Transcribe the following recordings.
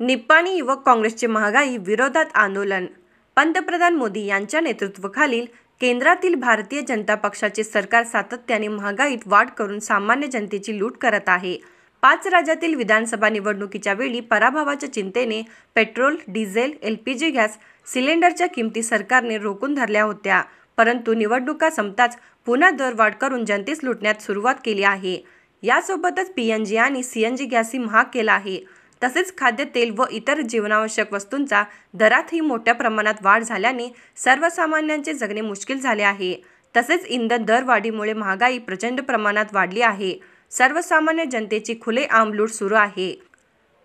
निप्पाणी युवक काँग्रेसचे महागाई विरोधात आंदोलन पंतप्रधान मोदी यांच्या नेतृत्वाखालील केंद्रातील भारतीय जनता पक्षाचे सरकार सातत्याने महागाईत वाढ करून सामान्य जनतेची लूट करत आहे पाच राज्यातील विधानसभा निवडणुकीच्या वेळी पराभवाच्या चिंतेने petrol diesel L P G gas सिलेंडरच्या किमती सरकारने रोखून धरल्या होत्या परंतु निवडणुका संपताच पुन्हा दर वाढ करून जनतेस लुटण्यात सुरुवात केली आहे यासोबतच पी एन जी आणि सी एन जी गॅसही महाग केला आहे तसेच खाद्यतेल व इतर जीवनावश्यक वस्तूंचा दरातही मोठ्या प्रमाणात वाढ झाल्याने सर्वसामान्यांचे जगणे मुश्किल झाले आहे तसेच इंधन दरवाढीमुळे महागाई प्रचंड प्रमाणात वाढली आहे सर्वसामान्य जनतेची खुले आमलूट सुरू आहे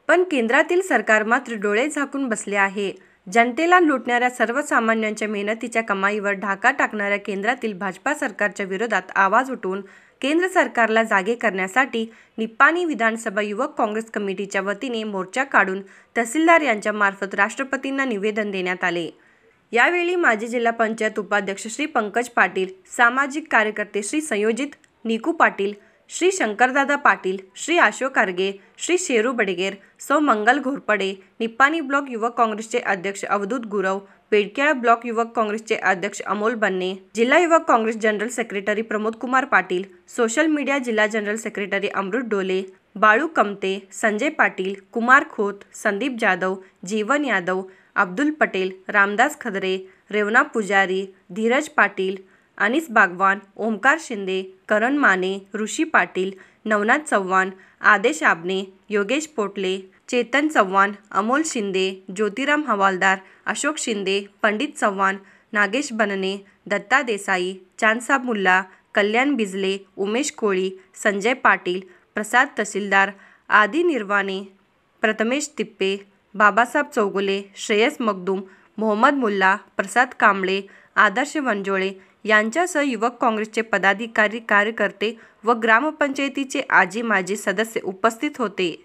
पण केंद्रातील सरकार मात्र डोळे झाकून बसले आहे जनतेला लुटणाऱ्या सर्वसामान्यांच्या मेहनतीच्या कमाईवर ढाका टाकणाऱ्या केंद्रातील भाजपा सरकारच्या विरोधात आवाज उठून केंद्र सरकारला जागे करण्यासाठी निप्पाणी विधानसभा युवक काँग्रेस कमिटीच्या वतीने मोर्चा काढून तहसीलदार यांच्यामार्फत राष्ट्रपतींना निवेदन देण्यात आले यावेळी माजी जिल्हा पंचायत उपाध्यक्ष श्री पंकज पाटील सामाजिक कार्यकर्ते श्री संयोजित निकू पाटील श्री शंकरदादा पाटील श्री अशोक कारगे श्री शेरू बडगेर सौ मंगल घोरपडे निप्पाणी ब्लॉक युवक काँग्रेसचे अध्यक्ष अवधूत गुरव पेडक्याळा ब्लॉक युवक काँग्रेसचे अध्यक्ष अमोल बन्ने जिल्हा युवक Congress general secretary Pramod Kumar Patil social media जिल्हा जनरल सेक्रेटरी अमृत डोले बाळू कमते संजय पाटील कुमार खोत संदीप जाधव जीवन यादव अब्दुल पटेल रामदास खदरे रेवना पुजारी धीरज पाटील अनिस बागवान ओमकार शिंदे करण माने ऋषी पाटील नवनाथ चव्हाण आदेश आबणे योगेश पोटले चेतन चव्हाण अमोल शिंदे ज्योतिराम हवालदार अशोक शिंदे पंडित चव्हाण नागेश बनने दत्ता देसाई चांदसाब मुल्ला कल्याण बिजले उमेश कोळी संजय पाटील प्रसाद तहसीलदार आदि निर्वाणे प्रथमेश तिप्पे बाबासाहेब चौगुले श्रेयस मगदूम मोहम्मद मुल्ला प्रसाद कांबळे आदर्श वंजोळे यांच्यासह युवक काँग्रेसचे पदाधिकारी कार्यकर्ते व ग्रामपंचायतीचे आजी माजी सदस्य उपस्थित होते